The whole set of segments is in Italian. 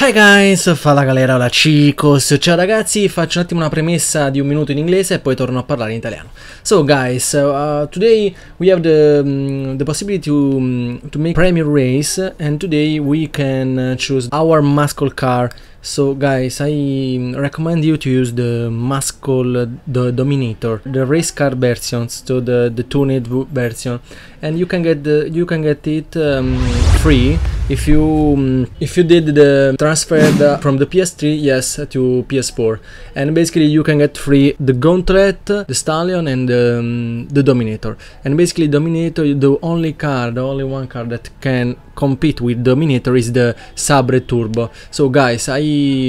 Hi guys, fala galera, hola chicos, ciao ragazzi, faccio un attimo una premessa di un minuto in inglese e poi torno a parlare in italiano. So guys, uh, today we have the, um, the possibility to, um, to make premier race and today we can uh, choose our muscle car. So guys, I mm, recommend you to use the muscle the dominator, the race car version, so the, the tuned version and you can get, the, you can get it um, free if you um, if you did the transfer the, from the PS3 yes to PS4 and basically you can get free the Gauntlet, the Stallion and the, um, the Dominator and basically Dominator the only car the only one car that can compete with Dominator is the Sabre Turbo so guys I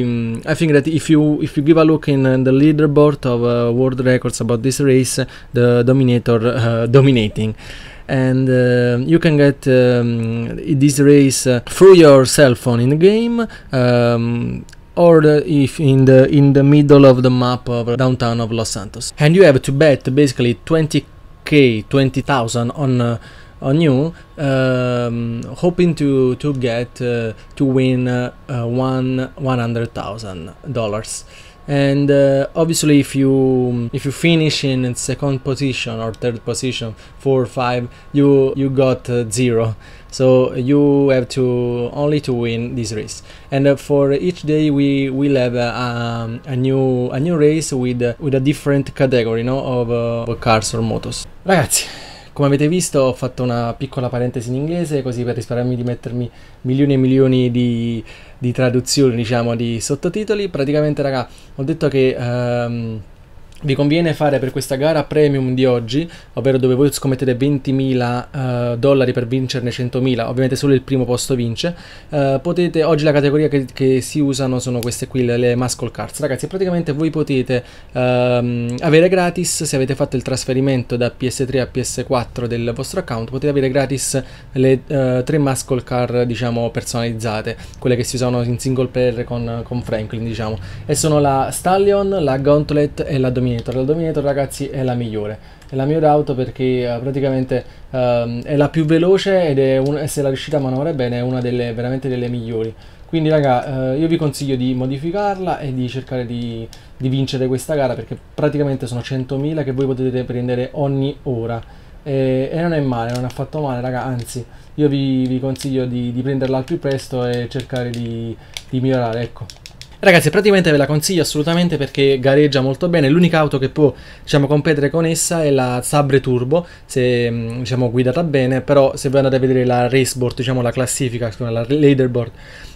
um, I think that if you if you give a look in the leaderboard of uh, world records about this race the Dominator uh, dominating and uh, you can get um, this race uh, through your cell phone in the game um, or if in the in the middle of the map of downtown of Los Santos and you have to bet basically 20k 20,000 on uh, on you um, hoping to to get uh, to win uh, one 100,000 dollars and uh, obviously if you if you finish in second position or third position four or five you you got uh, zero so you have to only to win this race and uh, for each day we will have uh, um, a new a new race with uh, with a different category you know, of, uh, cars or motos ragazzi Come avete visto ho fatto una piccola parentesi in inglese così per risparmiarmi di mettermi milioni e milioni di, di traduzioni, diciamo, di sottotitoli. Praticamente, raga, ho detto che... Um, vi conviene fare per questa gara premium di oggi, ovvero dove voi scommettete 20.000 uh, eh, dollari per vincerne 100.000, ovviamente solo il primo posto vince, uh, potete, oggi la categoria che, che, si usano sono queste qui, le, le muscle cards, ragazzi praticamente voi potete uh, avere gratis, se avete fatto il trasferimento da PS3 a PS4 del vostro account, potete avere gratis le eh, tre muscle card diciamo personalizzate, quelle che si usano in single player con, con Franklin diciamo, e sono la Stallion, la Gauntlet e la Dominator Dominator. La Dominator ragazzi è la migliore, è la migliore auto perché uh, praticamente uh, è la più veloce ed è un, se la riuscite a manovrare bene è una delle veramente delle migliori. Quindi raga eh, io vi consiglio di modificarla e di cercare di, di vincere questa gara perché praticamente sono 100.000 che voi potete prendere ogni ora. E, e, non è male, non è affatto male raga, anzi io vi, vi consiglio di, di, prenderla al più presto e cercare di, di migliorare, ecco. Ragazzi, praticamente ve la consiglio assolutamente perché gareggia molto bene. L'unica auto che può, diciamo, competere con essa è la Sabre Turbo, se, mm, diciamo, guidata bene. Però se voi andate a vedere la raceboard, diciamo, la classifica, la leaderboard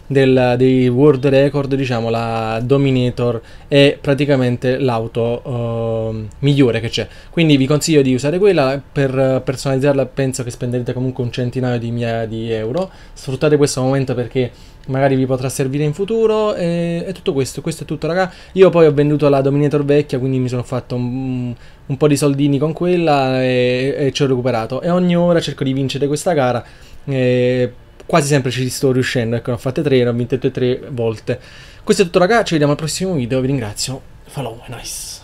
del, dei World Record, diciamo, la Dominator è praticamente l'auto uh, migliore che c'è. Quindi vi consiglio di usare quella, per personalizzarla penso che spenderete comunque un centinaio di migliaia di euro. Sfruttate questo momento perché magari vi potrà servire in futuro e, e, tutto questo, questo è tutto raga io poi ho venduto la Dominator vecchia quindi mi sono fatto un, un po' di soldini con quella e, e, ci ho recuperato e ogni ora cerco di vincere questa gara e quasi sempre ci sto riuscendo ecco ne ho fatte tre, ne ho vinte tutte e tre volte questo è tutto raga, ci vediamo al prossimo video vi ringrazio, follow, nice